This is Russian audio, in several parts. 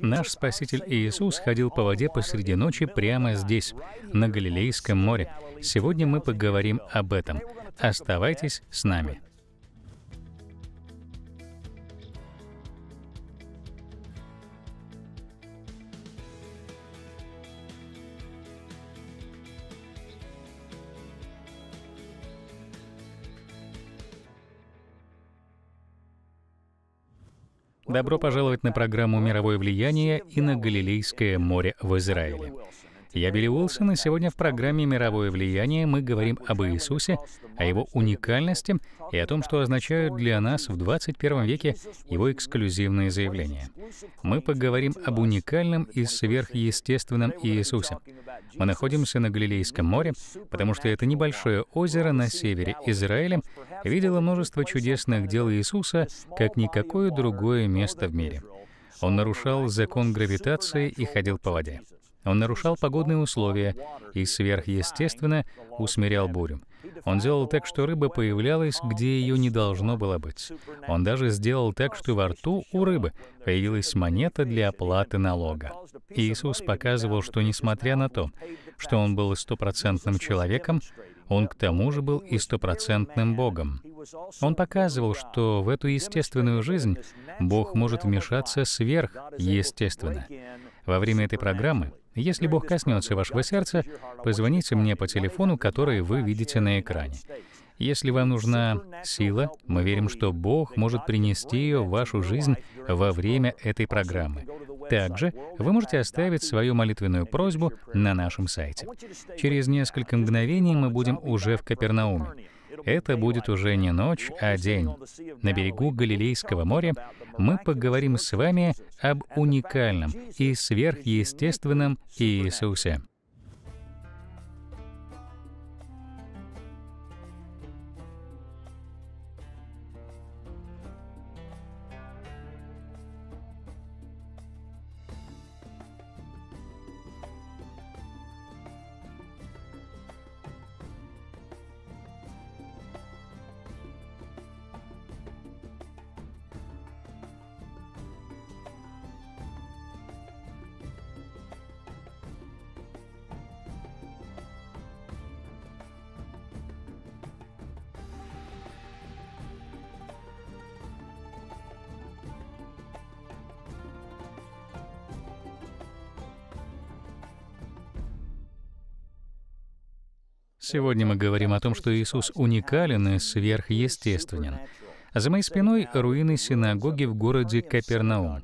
Наш Спаситель Иисус ходил по воде посреди ночи прямо здесь, на Галилейском море. Сегодня мы поговорим об этом. Оставайтесь с нами. Добро пожаловать на программу «Мировое влияние» и на Галилейское море в Израиле. Я Билли Уилсон, и сегодня в программе «Мировое влияние» мы говорим об Иисусе, о его уникальности и о том, что означают для нас в 21 веке его эксклюзивные заявления. Мы поговорим об уникальном и сверхъестественном Иисусе. Мы находимся на Галилейском море, потому что это небольшое озеро на севере Израиля видело множество чудесных дел Иисуса, как никакое другое место в мире. Он нарушал закон гравитации и ходил по воде. Он нарушал погодные условия и сверхъестественно усмирял бурю. Он делал так, что рыба появлялась, где ее не должно было быть. Он даже сделал так, что во рту у рыбы появилась монета для оплаты налога. Иисус показывал, что несмотря на то, что он был стопроцентным человеком, он к тому же был и стопроцентным Богом. Он показывал, что в эту естественную жизнь Бог может вмешаться сверхъестественно. Во время этой программы если Бог коснется вашего сердца, позвоните мне по телефону, который вы видите на экране. Если вам нужна сила, мы верим, что Бог может принести ее в вашу жизнь во время этой программы. Также вы можете оставить свою молитвенную просьбу на нашем сайте. Через несколько мгновений мы будем уже в Капернауме. Это будет уже не ночь, а день. На берегу Галилейского моря мы поговорим с вами об уникальном и сверхъестественном Иисусе. Сегодня мы говорим о том, что Иисус уникален и сверхъестественен. За моей спиной руины синагоги в городе Капернаум.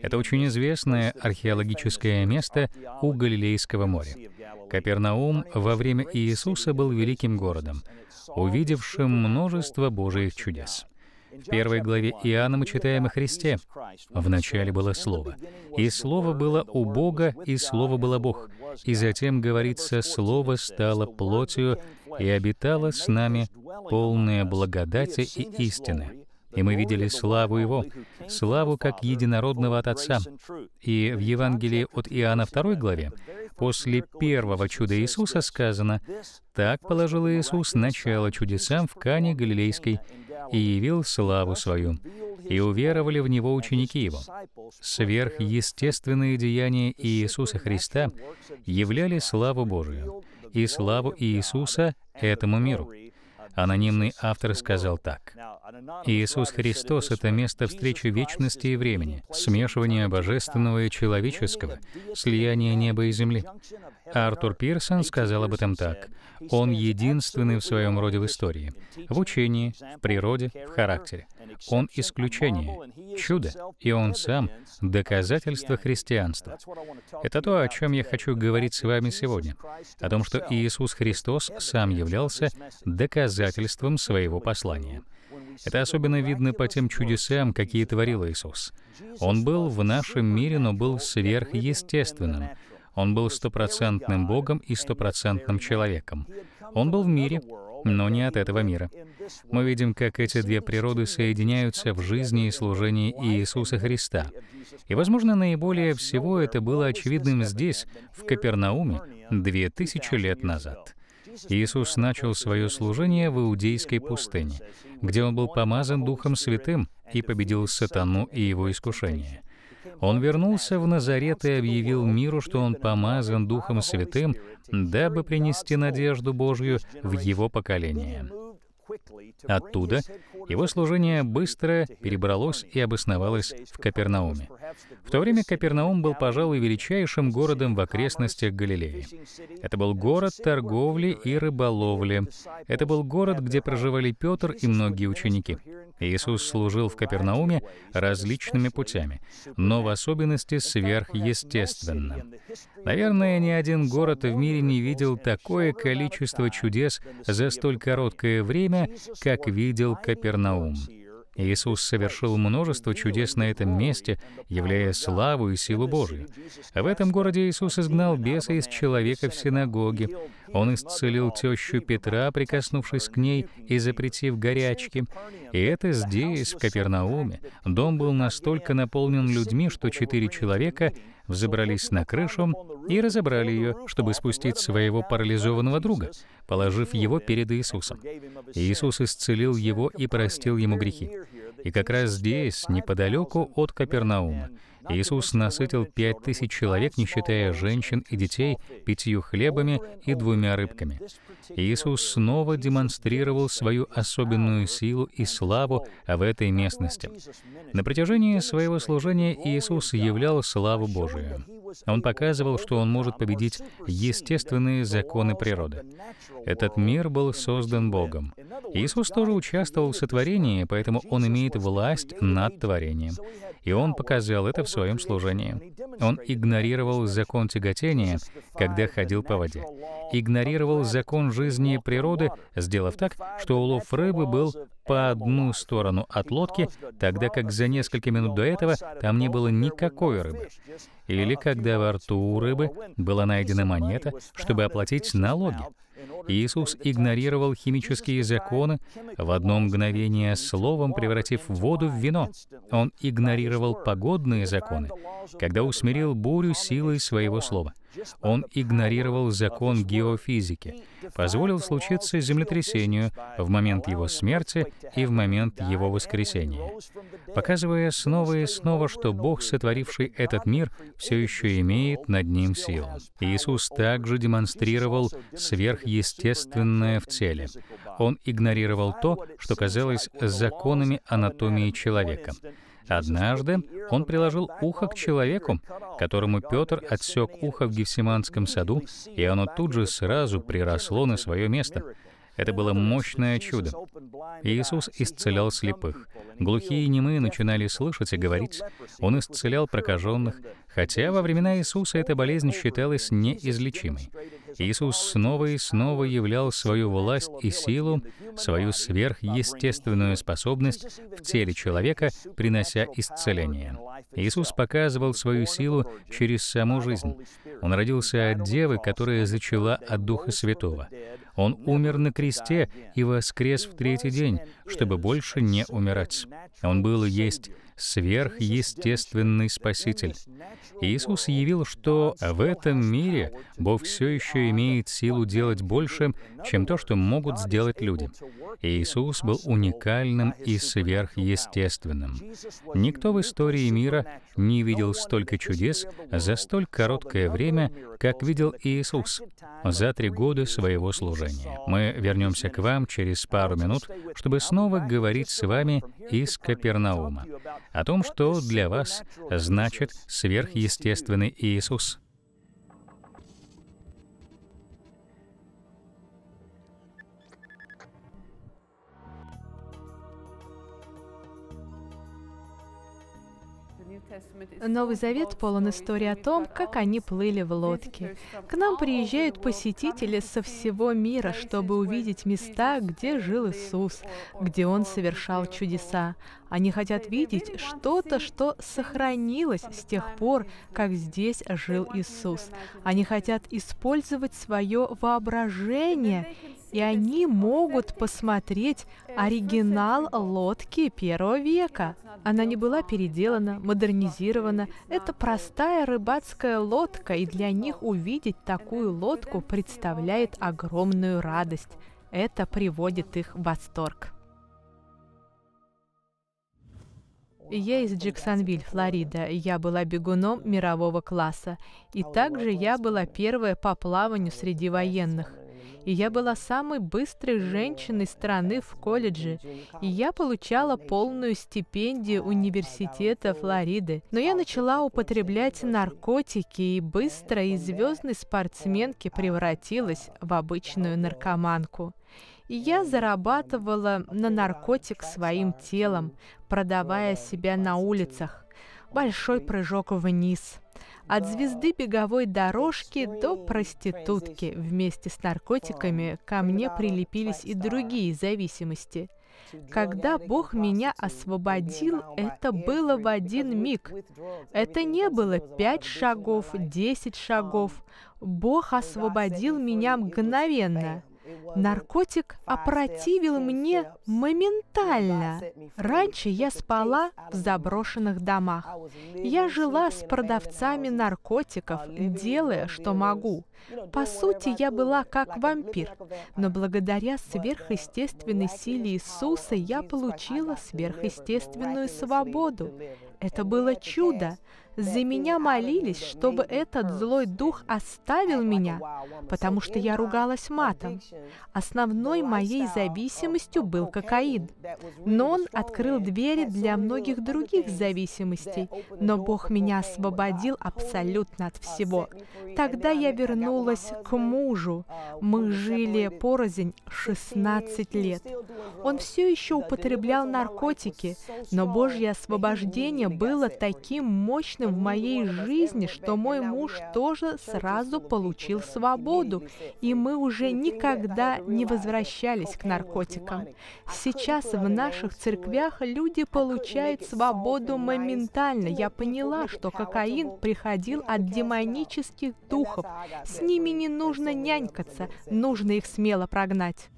Это очень известное археологическое место у Галилейского моря. Капернаум во время Иисуса был великим городом, увидевшим множество Божьих чудес. В первой главе Иоанна мы читаем о Христе. «В начале было Слово, и Слово было у Бога, и Слово было Бог». И затем говорится, «Слово стало плотью и обитало с нами полное благодати и истины» и мы видели славу Его, славу как единородного от Отца. И в Евангелии от Иоанна 2 главе, после первого чуда Иисуса сказано, «Так положил Иисус начало чудесам в Кане Галилейской и явил славу Свою, и уверовали в Него ученики Его». Сверхъестественные деяния Иисуса Христа являли славу Божию и славу Иисуса этому миру. Анонимный автор сказал так. Иисус Христос — это место встречи вечности и времени, смешивания божественного и человеческого, слияния неба и земли. Артур Пирсон сказал об этом так. Он единственный в своем роде в истории, в учении, в природе, в характере. Он исключение, чудо, и он сам — доказательство христианства. Это то, о чем я хочу говорить с вами сегодня, о том, что Иисус Христос сам являлся доказательством своего послания. Это особенно видно по тем чудесам, какие творил Иисус. Он был в нашем мире, но был сверхъестественным. Он был стопроцентным Богом и стопроцентным человеком. Он был в мире, но не от этого мира. Мы видим, как эти две природы соединяются в жизни и служении Иисуса Христа. И, возможно, наиболее всего это было очевидным здесь, в Капернауме, две тысячи лет назад. Иисус начал свое служение в Иудейской пустыне, где он был помазан Духом Святым и победил сатану и его искушение. Он вернулся в Назарет и объявил миру, что он помазан Духом Святым, дабы принести надежду Божью в его поколение. Оттуда его служение быстро перебралось и обосновалось в Капернауме. В то время Капернаум был, пожалуй, величайшим городом в окрестностях Галилеи. Это был город торговли и рыболовли. Это был город, где проживали Петр и многие ученики. Иисус служил в Капернауме различными путями, но в особенности сверхъестественным. Наверное, ни один город в мире не видел такое количество чудес за столь короткое время, как видел Капернаум. Иисус совершил множество чудес на этом месте, являя славу и силу Божию. В этом городе Иисус изгнал беса из человека в синагоге. Он исцелил тещу Петра, прикоснувшись к ней и запретив горячки. И это здесь, в Капернауме. Дом был настолько наполнен людьми, что четыре человека — взобрались на крышу и разобрали ее, чтобы спустить своего парализованного друга, положив его перед Иисусом. Иисус исцелил его и простил ему грехи. И как раз здесь, неподалеку от Капернаума, Иисус насытил пять тысяч человек, не считая женщин и детей, пятью хлебами и двумя рыбками. Иисус снова демонстрировал свою особенную силу и славу в этой местности. На протяжении своего служения Иисус являл славу Божию. Он показывал, что он может победить естественные законы природы. Этот мир был создан Богом. Иисус тоже участвовал в сотворении, поэтому он имеет власть над творением и он показал это в своем служении. Он игнорировал закон тяготения, когда ходил по воде. Игнорировал закон жизни и природы, сделав так, что улов рыбы был по одну сторону от лодки, тогда как за несколько минут до этого там не было никакой рыбы. Или когда во рту у рыбы была найдена монета, чтобы оплатить налоги. Иисус игнорировал химические законы, в одно мгновение словом превратив воду в вино. Он игнорировал погодные законы, когда усмирил бурю силой своего слова — он игнорировал закон геофизики, позволил случиться землетрясению в момент его смерти и в момент его воскресения, показывая снова и снова, что Бог, сотворивший этот мир, все еще имеет над ним силу. Иисус также демонстрировал сверхъестественное в теле. Он игнорировал то, что казалось законами анатомии человека — Однажды он приложил ухо к человеку, которому Петр отсек ухо в Гефсиманском саду, и оно тут же сразу приросло на свое место. Это было мощное чудо. Иисус исцелял слепых. Глухие и немые начинали слышать и говорить. Он исцелял прокаженных, хотя во времена Иисуса эта болезнь считалась неизлечимой. Иисус снова и снова являл свою власть и силу, свою сверхъестественную способность в теле человека, принося исцеление. Иисус показывал свою силу через саму жизнь. Он родился от девы, которая зачала от Духа Святого. Он умер на кресте и воскрес в третий день, чтобы больше не умирать. Он был и есть сверхъестественный Спаситель. Иисус явил, что в этом мире Бог все еще имеет силу делать больше, чем то, что могут сделать люди. Иисус был уникальным и сверхъестественным. Никто в истории мира не видел столько чудес за столь короткое время, как видел Иисус за три года своего служения. Мы вернемся к вам через пару минут, чтобы снова говорить с вами из Капернаума о том, что для вас значит сверхъестественный Иисус. Новый Завет полон историй о том, как они плыли в лодке. К нам приезжают посетители со всего мира, чтобы увидеть места, где жил Иисус, где Он совершал чудеса. Они хотят видеть что-то, что сохранилось с тех пор, как здесь жил Иисус. Они хотят использовать свое воображение и они могут посмотреть оригинал лодки первого века. Она не была переделана, модернизирована. Это простая рыбацкая лодка, и для них увидеть такую лодку представляет огромную радость. Это приводит их в восторг. Я из Джексонвиль, Флорида. Я была бегуном мирового класса. И также я была первая по плаванию среди военных и я была самой быстрой женщиной страны в колледже, и я получала полную стипендию университета Флориды. Но я начала употреблять наркотики и быстро из звездной спортсменки превратилась в обычную наркоманку. И я зарабатывала на наркотик своим телом, продавая себя на улицах. Большой прыжок вниз – от звезды беговой дорожки до проститутки. Вместе с наркотиками ко мне прилепились и другие зависимости. Когда Бог меня освободил, это было в один миг. Это не было пять шагов, десять шагов. Бог освободил меня мгновенно. Наркотик опротивил мне моментально. Раньше я спала в заброшенных домах. Я жила с продавцами наркотиков, делая, что могу. По сути, я была как вампир, но благодаря сверхъестественной силе Иисуса я получила сверхъестественную свободу. Это было чудо, за меня молились, чтобы этот злой дух оставил меня, потому что я ругалась матом. Основной моей зависимостью был кокаин. Но он открыл двери для многих других зависимостей, но Бог меня освободил абсолютно от всего. Тогда я вернулась к мужу. Uh, Мы жили порознь 16 лет. Он все еще употреблял наркотики, но Божье освобождение было таким мощным, удовольствием в моей жизни, что мой муж тоже сразу получил свободу, и мы уже никогда не возвращались к наркотикам. А Сейчас в наших церквях люди получают свободу моментально. Я поняла, что кокаин приходил от демонических духов. С ними не нужно нянькаться, нужно их смело прогнать.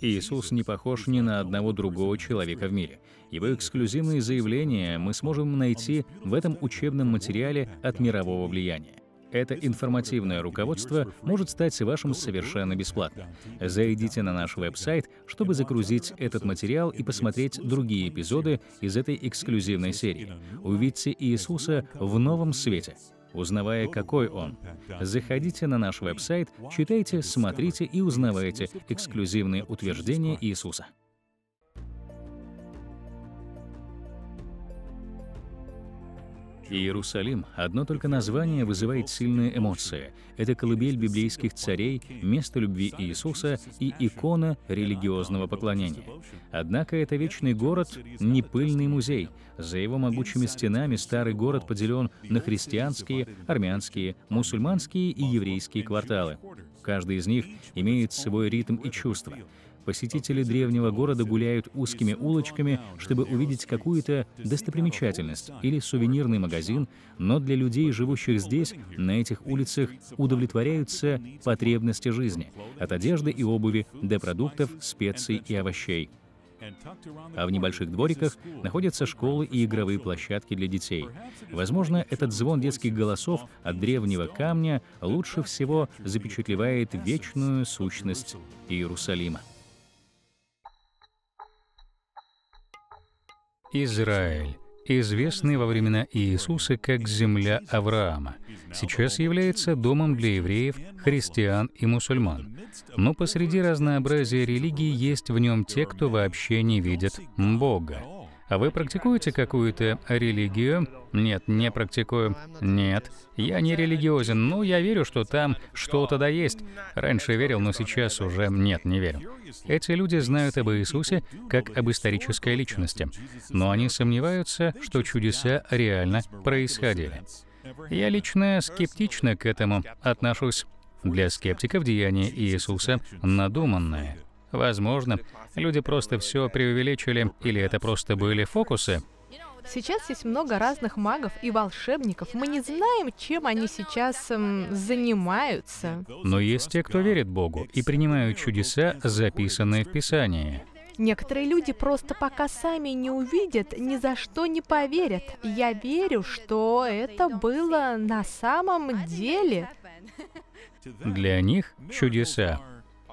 Иисус не похож ни на одного другого человека в мире. Его эксклюзивные заявления мы сможем найти в этом учебном материале от мирового влияния. Это информативное руководство может стать вашим совершенно бесплатно. Зайдите на наш веб-сайт, чтобы загрузить этот материал и посмотреть другие эпизоды из этой эксклюзивной серии. Увидьте Иисуса в новом свете узнавая, какой он. Заходите на наш веб-сайт, читайте, смотрите и узнавайте эксклюзивные утверждения Иисуса. Иерусалим, одно только название вызывает сильные эмоции. Это колыбель библейских царей, место любви Иисуса и икона религиозного поклонения. Однако это вечный город — не пыльный музей. За его могучими стенами старый город поделен на христианские, армянские, мусульманские и еврейские кварталы. Каждый из них имеет свой ритм и чувства посетители древнего города гуляют узкими улочками, чтобы увидеть какую-то достопримечательность или сувенирный магазин, но для людей, живущих здесь, на этих улицах удовлетворяются потребности жизни, от одежды и обуви до продуктов, специй и овощей. А в небольших двориках находятся школы и игровые площадки для детей. Возможно, этот звон детских голосов от древнего камня лучше всего запечатлевает вечную сущность Иерусалима. Израиль, известный во времена Иисуса как земля Авраама, сейчас является домом для евреев, христиан и мусульман. Но посреди разнообразия религий есть в нем те, кто вообще не видит Бога. А вы практикуете какую-то религию? Нет, не практикую. Нет, я не религиозен, но я верю, что там что-то да есть. Раньше верил, но сейчас уже нет, не верю. Эти люди знают об Иисусе как об исторической личности, но они сомневаются, что чудеса реально происходили. Я лично скептично к этому отношусь. Для скептиков деяние Иисуса надуманное — Возможно, люди просто все преувеличили, или это просто были фокусы. Сейчас есть много разных магов и волшебников. Мы не знаем, чем они сейчас эм, занимаются. Но есть те, кто верит Богу и принимают чудеса, записанные в Писании. Некоторые люди просто пока сами не увидят, ни за что не поверят. Я верю, что это было на самом деле. Для них чудеса,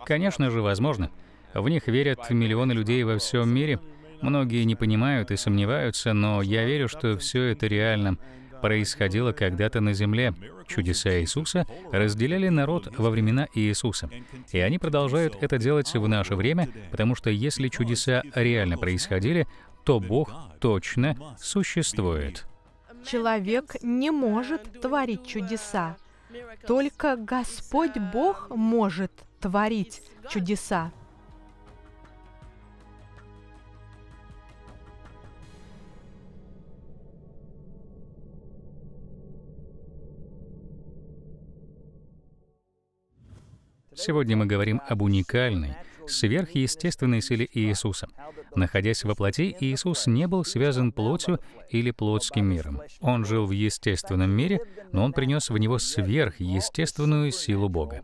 конечно же, возможно. В них верят миллионы людей во всем мире. Многие не понимают и сомневаются, но я верю, что все это реально происходило когда-то на земле. Чудеса Иисуса разделяли народ во времена Иисуса. И они продолжают это делать в наше время, потому что если чудеса реально происходили, то Бог точно существует. Человек не может творить чудеса. Только Господь Бог может творить чудеса. Сегодня мы говорим об уникальной, сверхъестественной силе Иисуса. Находясь во плоти, Иисус не был связан плотью или плотским миром. Он жил в естественном мире, но Он принес в него сверхъестественную силу Бога.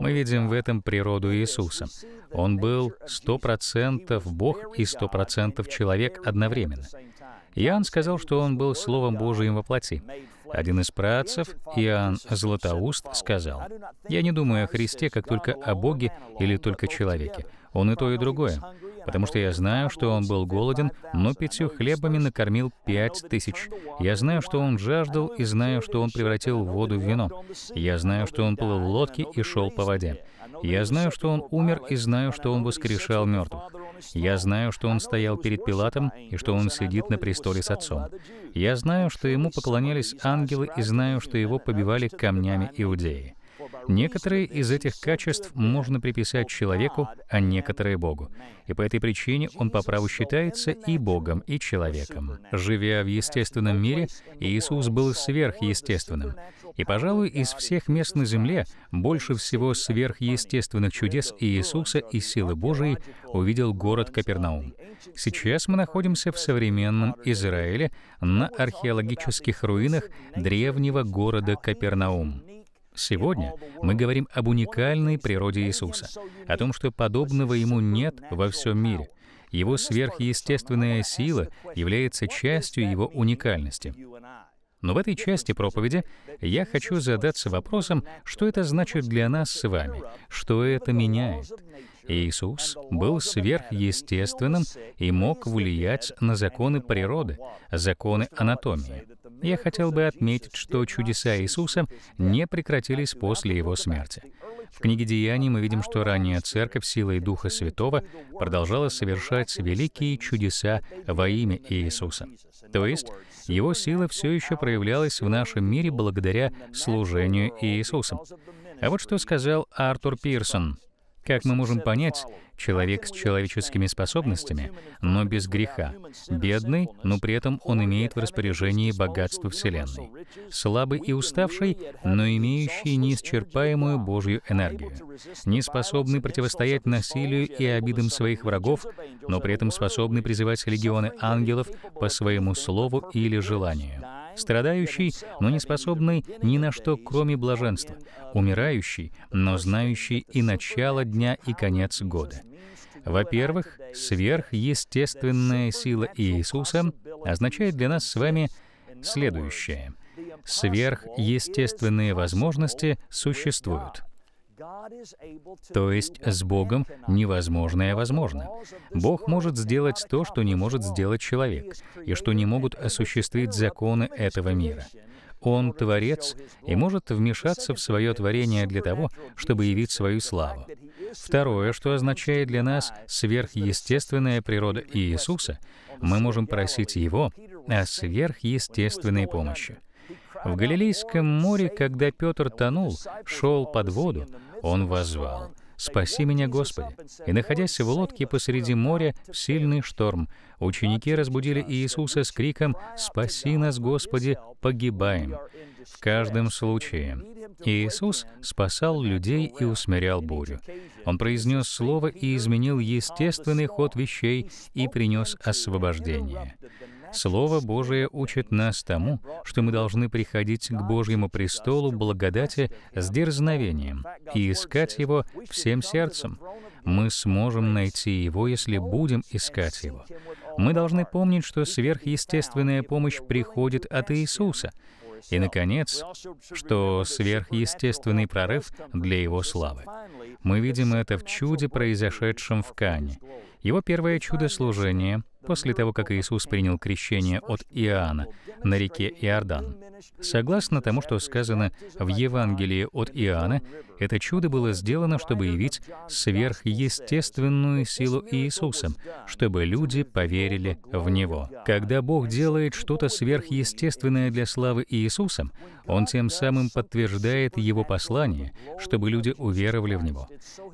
Мы видим в этом природу Иисуса. Он был 100% Бог и 100% человек одновременно. Иоанн сказал, что он был Словом Божиим во плоти. Один из працев, Иоанн Златоуст, сказал, «Я не думаю о Христе, как только о Боге или только человеке. Он и то, и другое. Потому что я знаю, что он был голоден, но пятью хлебами накормил пять тысяч. Я знаю, что он жаждал, и знаю, что он превратил воду в вино. Я знаю, что он плыл в лодке и шел по воде. Я знаю, что он умер, и знаю, что он воскрешал мертвых. Я знаю, что он стоял перед Пилатом и что он сидит на престоле с отцом. Я знаю, что ему поклонялись ангелы и знаю, что его побивали камнями иудеи. Некоторые из этих качеств можно приписать человеку, а некоторые — Богу. И по этой причине он по праву считается и Богом, и человеком. Живя в естественном мире, Иисус был сверхъестественным. И, пожалуй, из всех мест на земле больше всего сверхъестественных чудес Иисуса и силы Божией увидел город Капернаум. Сейчас мы находимся в современном Израиле на археологических руинах древнего города Капернаум. Сегодня мы говорим об уникальной природе Иисуса, о том, что подобного Ему нет во всем мире. Его сверхъестественная сила является частью Его уникальности. Но в этой части проповеди я хочу задаться вопросом, что это значит для нас с вами, что это меняет. Иисус был сверхъестественным и мог влиять на законы природы, законы анатомии. Я хотел бы отметить, что чудеса Иисуса не прекратились после Его смерти. В книге Деяний мы видим, что ранняя церковь силой Духа Святого продолжала совершать великие чудеса во имя Иисуса. То есть, Его сила все еще проявлялась в нашем мире благодаря служению Иисуса. А вот что сказал Артур Пирсон — как мы можем понять, человек с человеческими способностями, но без греха, бедный, но при этом он имеет в распоряжении богатство Вселенной, слабый и уставший, но имеющий неисчерпаемую Божью энергию, не способный противостоять насилию и обидам своих врагов, но при этом способный призывать легионы ангелов по своему слову или желанию страдающий, но не способный ни на что, кроме блаженства, умирающий, но знающий и начало дня, и конец года. Во-первых, сверхъестественная сила Иисуса означает для нас с вами следующее. Сверхъестественные возможности существуют. То есть с Богом невозможное возможно. Бог может сделать то, что не может сделать человек, и что не могут осуществить законы этого мира. Он — Творец и может вмешаться в свое творение для того, чтобы явить свою славу. Второе, что означает для нас сверхъестественная природа Иисуса, мы можем просить Его о сверхъестественной помощи. В Галилейском море, когда Петр тонул, шел под воду, он возвал «Спаси меня, Господи!» И, находясь в лодке посреди моря, в сильный шторм, ученики разбудили Иисуса с криком «Спаси нас, Господи! Погибаем!» В каждом случае Иисус спасал людей и усмирял бурю. Он произнес слово и изменил естественный ход вещей и принес освобождение. Слово Божие учит нас тому, что мы должны приходить к Божьему престолу благодати с дерзновением и искать Его всем сердцем. Мы сможем найти Его, если будем искать Его. Мы должны помнить, что сверхъестественная помощь приходит от Иисуса. И, наконец, что сверхъестественный прорыв для Его славы. Мы видим это в чуде, произошедшем в Кане. Его первое чудо служения — после того, как Иисус принял крещение от Иоанна на реке Иордан. Согласно тому, что сказано в Евангелии от Иоанна, это чудо было сделано, чтобы явить сверхъестественную силу Иисуса, чтобы люди поверили в Него. Когда Бог делает что-то сверхъестественное для славы Иисуса, Он тем самым подтверждает Его послание, чтобы люди уверовали в Него.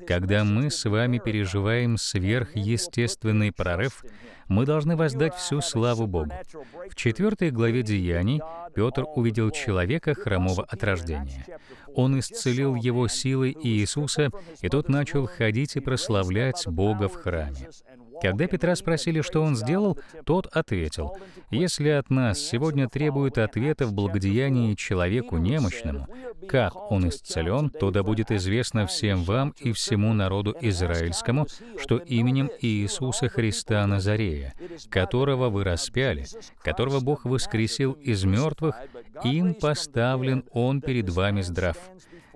Когда мы с вами переживаем сверхъестественный прорыв, мы должны воздать всю славу Богу. В 4 главе Деяний Петр увидел человека, хромого от рождения. Он исцелил его силой Иисуса, и тот начал ходить и прославлять Бога в храме. Когда Петра спросили, что он сделал, тот ответил, «Если от нас сегодня требует ответа в благодеянии человеку немощному, как он исцелен, то да будет известно всем вам и всему народу израильскому, что именем Иисуса Христа Назарея, которого вы распяли, которого Бог воскресил из мертвых, им поставлен Он перед вами здрав»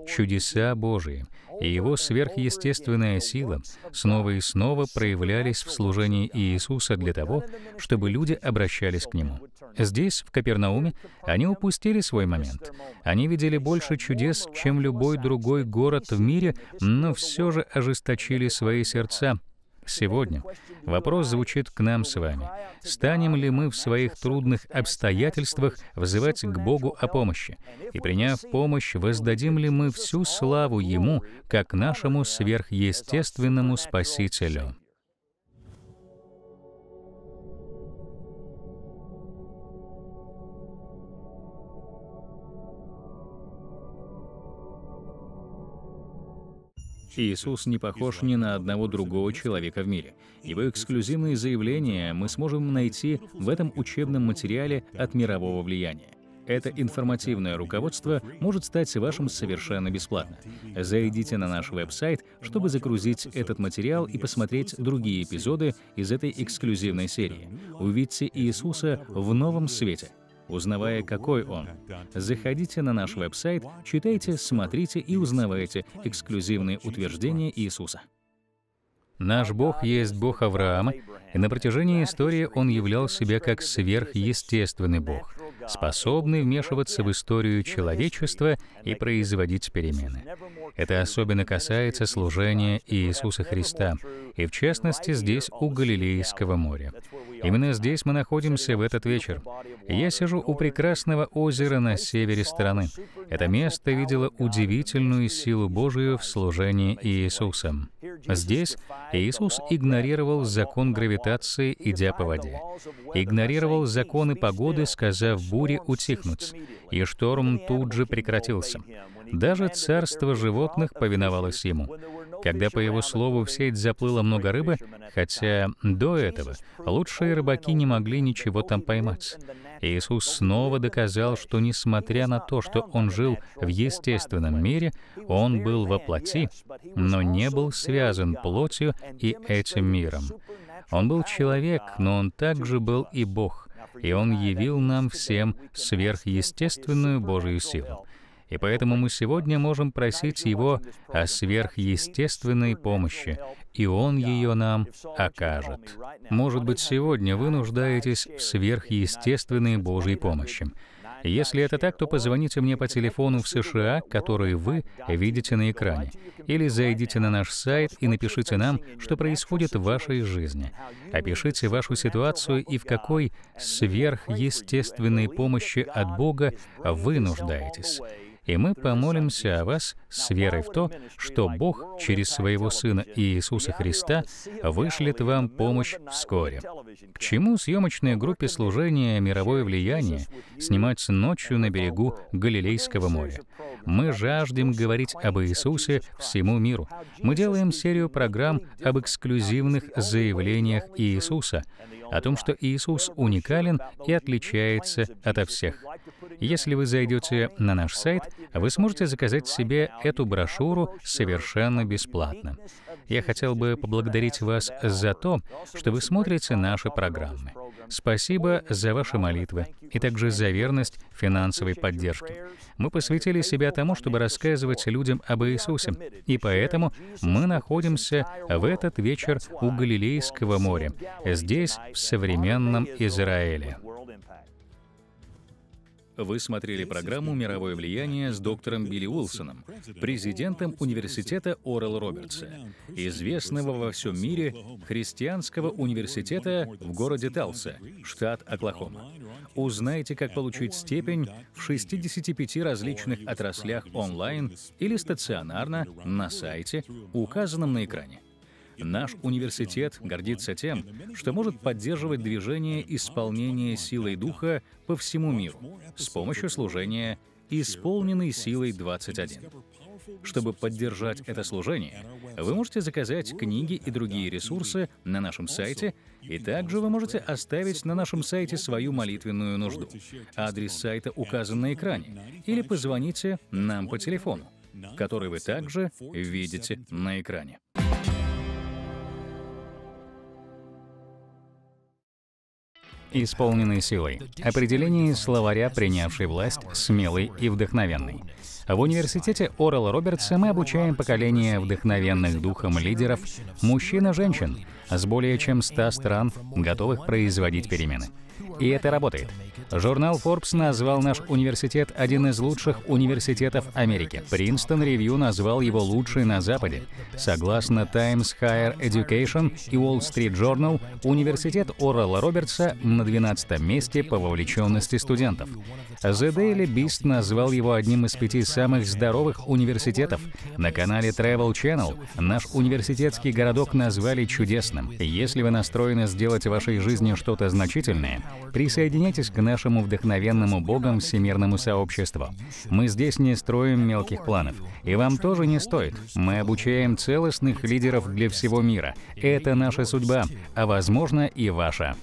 чудеса Божии и Его сверхъестественная сила снова и снова проявлялись в служении Иисуса для того, чтобы люди обращались к Нему. Здесь, в Капернауме, они упустили свой момент. Они видели больше чудес, чем любой другой город в мире, но все же ожесточили свои сердца Сегодня вопрос звучит к нам с вами. Станем ли мы в своих трудных обстоятельствах взывать к Богу о помощи? И приняв помощь, воздадим ли мы всю славу Ему, как нашему сверхъестественному Спасителю? Иисус не похож ни на одного другого человека в мире. Его эксклюзивные заявления мы сможем найти в этом учебном материале от мирового влияния. Это информативное руководство может стать вашим совершенно бесплатно. Зайдите на наш веб-сайт, чтобы загрузить этот материал и посмотреть другие эпизоды из этой эксклюзивной серии. Увидьте Иисуса в новом свете — узнавая, какой он. Заходите на наш веб-сайт, читайте, смотрите и узнавайте эксклюзивные утверждения Иисуса. Наш Бог есть Бог Авраама, и на протяжении истории он являл себя как сверхъестественный Бог, способный вмешиваться в историю человечества и производить перемены. Это особенно касается служения Иисуса Христа, и в частности здесь у Галилейского моря. Именно здесь мы находимся в этот вечер. Я сижу у прекрасного озера на севере страны. Это место видело удивительную силу Божию в служении Иисусом. Здесь Иисус игнорировал закон гравитации, идя по воде. Игнорировал законы погоды, сказав буре утихнуть, и шторм тут же прекратился. Даже царство животных повиновалось ему когда, по его слову, в сеть заплыло много рыбы, хотя до этого лучшие рыбаки не могли ничего там поймать. Иисус снова доказал, что несмотря на то, что Он жил в естественном мире, Он был во плоти, но не был связан плотью и этим миром. Он был человек, но Он также был и Бог, и Он явил нам всем сверхъестественную Божию силу. И поэтому мы сегодня можем просить Его о сверхъестественной помощи, и Он ее нам окажет. Может быть, сегодня вы нуждаетесь в сверхъестественной Божьей помощи. Если это так, то позвоните мне по телефону в США, который вы видите на экране, или зайдите на наш сайт и напишите нам, что происходит в вашей жизни. Опишите вашу ситуацию и в какой сверхъестественной помощи от Бога вы нуждаетесь и мы помолимся о вас с верой в то, что Бог через Своего Сына Иисуса Христа вышлет вам помощь вскоре. К чему съемочной группе служения «Мировое влияние» снимать ночью на берегу Галилейского моря? Мы жаждем говорить об Иисусе всему миру. Мы делаем серию программ об эксклюзивных заявлениях Иисуса — о том, что Иисус уникален и отличается ото всех. Если вы зайдете на наш сайт, вы сможете заказать себе эту брошюру совершенно бесплатно. Я хотел бы поблагодарить вас за то, что вы смотрите наши программы. Спасибо за ваши молитвы и также за верность финансовой поддержки мы посвятили себя тому, чтобы рассказывать людям об Иисусе. И поэтому мы находимся в этот вечер у Галилейского моря, здесь, в современном Израиле. Вы смотрели программу «Мировое влияние» с доктором Билли Уилсоном, президентом университета Орел Робертса, известного во всем мире христианского университета в городе Талса, штат Оклахома. Узнайте, как получить степень в 65 различных отраслях онлайн или стационарно на сайте, указанном на экране. Наш университет гордится тем, что может поддерживать движение исполнения силой Духа по всему миру с помощью служения «Исполненный силой 21». Чтобы поддержать это служение, вы можете заказать книги и другие ресурсы на нашем сайте, и также вы можете оставить на нашем сайте свою молитвенную нужду. Адрес сайта указан на экране, или позвоните нам по телефону, который вы также видите на экране. исполненный силой. Определение словаря, принявший власть, смелый и вдохновенный. В университете Орел Робертса мы обучаем поколение вдохновенных духом лидеров, мужчин и женщин, с более чем 100 стран, готовых производить перемены и это работает. Журнал Forbes назвал наш университет один из лучших университетов Америки. Princeton Review назвал его лучший на Западе. Согласно Times Higher Education и Wall Street Journal, университет Орала Робертса на 12 месте по вовлеченности студентов. The Daily Beast назвал его одним из пяти самых здоровых университетов. На канале Travel Channel наш университетский городок назвали чудесным. Если вы настроены сделать в вашей жизни что-то значительное, Присоединяйтесь к нашему вдохновенному Богом всемирному сообществу. Мы здесь не строим мелких планов. И вам тоже не стоит. Мы обучаем целостных лидеров для всего мира. Это наша судьба, а возможно и ваша.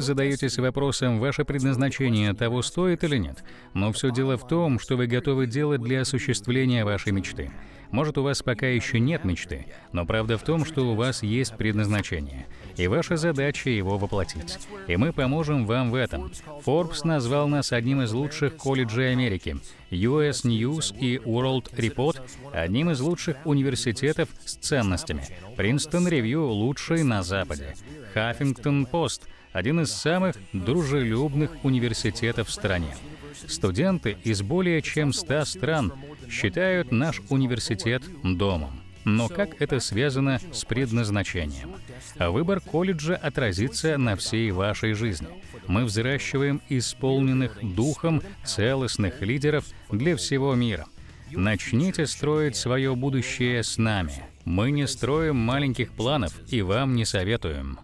задаетесь вопросом, ваше предназначение того стоит или нет. Но все дело в том, что вы готовы делать для осуществления вашей мечты. Может, у вас пока еще нет мечты, но правда в том, что у вас есть предназначение, и ваша задача его воплотить. И мы поможем вам в этом. Forbes назвал нас одним из лучших колледжей Америки, US News и World Report одним из лучших университетов с ценностями, Принстон Review лучший на Западе, Huffington Post – один из самых дружелюбных университетов в стране. Студенты из более чем 100 стран считают наш университет домом. Но как это связано с предназначением? Выбор колледжа отразится на всей вашей жизни. Мы взращиваем исполненных духом целостных лидеров для всего мира. Начните строить свое будущее с нами. Мы не строим маленьких планов и вам не советуем.